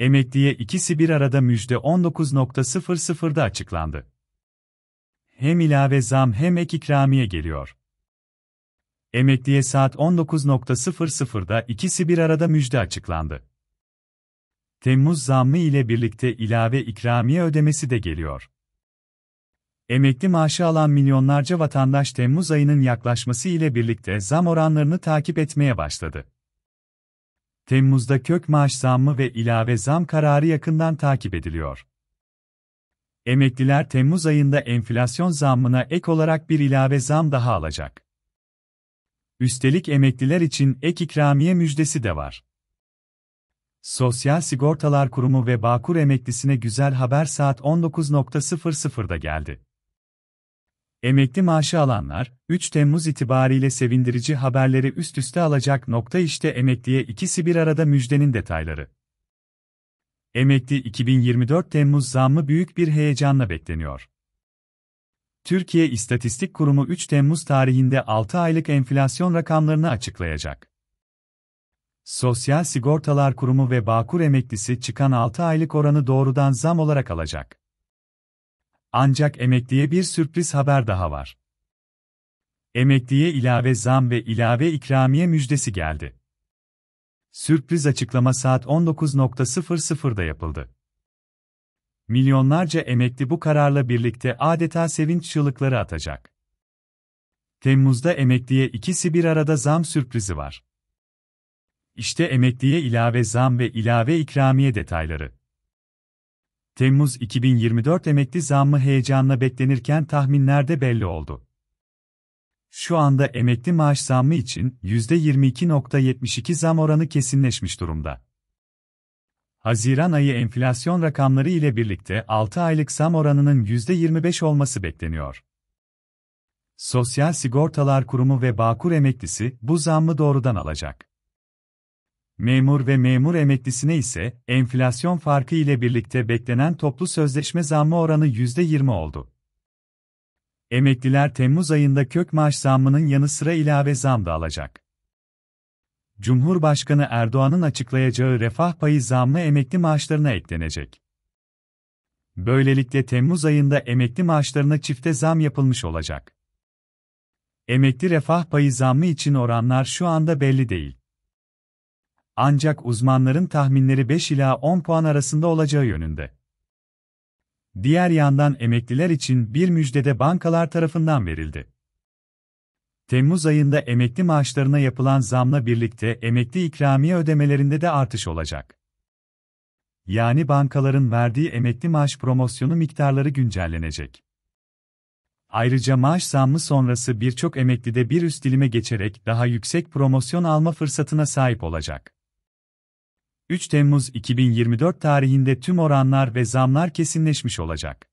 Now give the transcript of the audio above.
Emekliye ikisi bir arada müjde %19.00'da açıklandı. Hem ilave zam hem ek ikramiye geliyor. Emekliye saat 19.00'da ikisi bir arada müjde açıklandı. Temmuz zammı ile birlikte ilave ikramiye ödemesi de geliyor. Emekli maaşı alan milyonlarca vatandaş Temmuz ayının yaklaşması ile birlikte zam oranlarını takip etmeye başladı. Temmuz'da kök maaş zammı ve ilave zam kararı yakından takip ediliyor. Emekliler Temmuz ayında enflasyon zammına ek olarak bir ilave zam daha alacak. Üstelik emekliler için ek ikramiye müjdesi de var. Sosyal Sigortalar Kurumu ve Bağkur emeklisine güzel haber saat 19.00'da geldi. Emekli maaşı alanlar, 3 Temmuz itibariyle sevindirici haberleri üst üste alacak nokta işte emekliye ikisi bir arada müjdenin detayları. Emekli 2024 Temmuz zammı büyük bir heyecanla bekleniyor. Türkiye İstatistik Kurumu 3 Temmuz tarihinde 6 aylık enflasyon rakamlarını açıklayacak. Sosyal Sigortalar Kurumu ve Bağkur emeklisi çıkan 6 aylık oranı doğrudan zam olarak alacak. Ancak emekliye bir sürpriz haber daha var. Emekliye ilave zam ve ilave ikramiye müjdesi geldi. Sürpriz açıklama saat 19.00'da yapıldı. Milyonlarca emekli bu kararla birlikte adeta sevinç çığlıkları atacak. Temmuz'da emekliye ikisi bir arada zam sürprizi var. İşte emekliye ilave zam ve ilave ikramiye detayları. Temmuz 2024 emekli zammı heyecanla beklenirken tahminlerde belli oldu. Şu anda emekli maaş zammı için %22.72 zam oranı kesinleşmiş durumda. Haziran ayı enflasyon rakamları ile birlikte 6 aylık zam oranının %25 olması bekleniyor. Sosyal Sigortalar Kurumu ve Bağkur emeklisi bu zammı doğrudan alacak. Memur ve memur emeklisine ise enflasyon farkı ile birlikte beklenen toplu sözleşme zammı oranı %20 oldu. Emekliler Temmuz ayında kök maaş zammının yanı sıra ilave zam da alacak. Cumhurbaşkanı Erdoğan'ın açıklayacağı refah payı zammı emekli maaşlarına eklenecek. Böylelikle Temmuz ayında emekli maaşlarına çifte zam yapılmış olacak. Emekli refah payı zammı için oranlar şu anda belli değil. Ancak uzmanların tahminleri 5 ila 10 puan arasında olacağı yönünde. Diğer yandan emekliler için bir müjde de bankalar tarafından verildi. Temmuz ayında emekli maaşlarına yapılan zamla birlikte emekli ikramiye ödemelerinde de artış olacak. Yani bankaların verdiği emekli maaş promosyonu miktarları güncellenecek. Ayrıca maaş zammı sonrası birçok emekli de bir üst dilime geçerek daha yüksek promosyon alma fırsatına sahip olacak. 3 Temmuz 2024 tarihinde tüm oranlar ve zamlar kesinleşmiş olacak.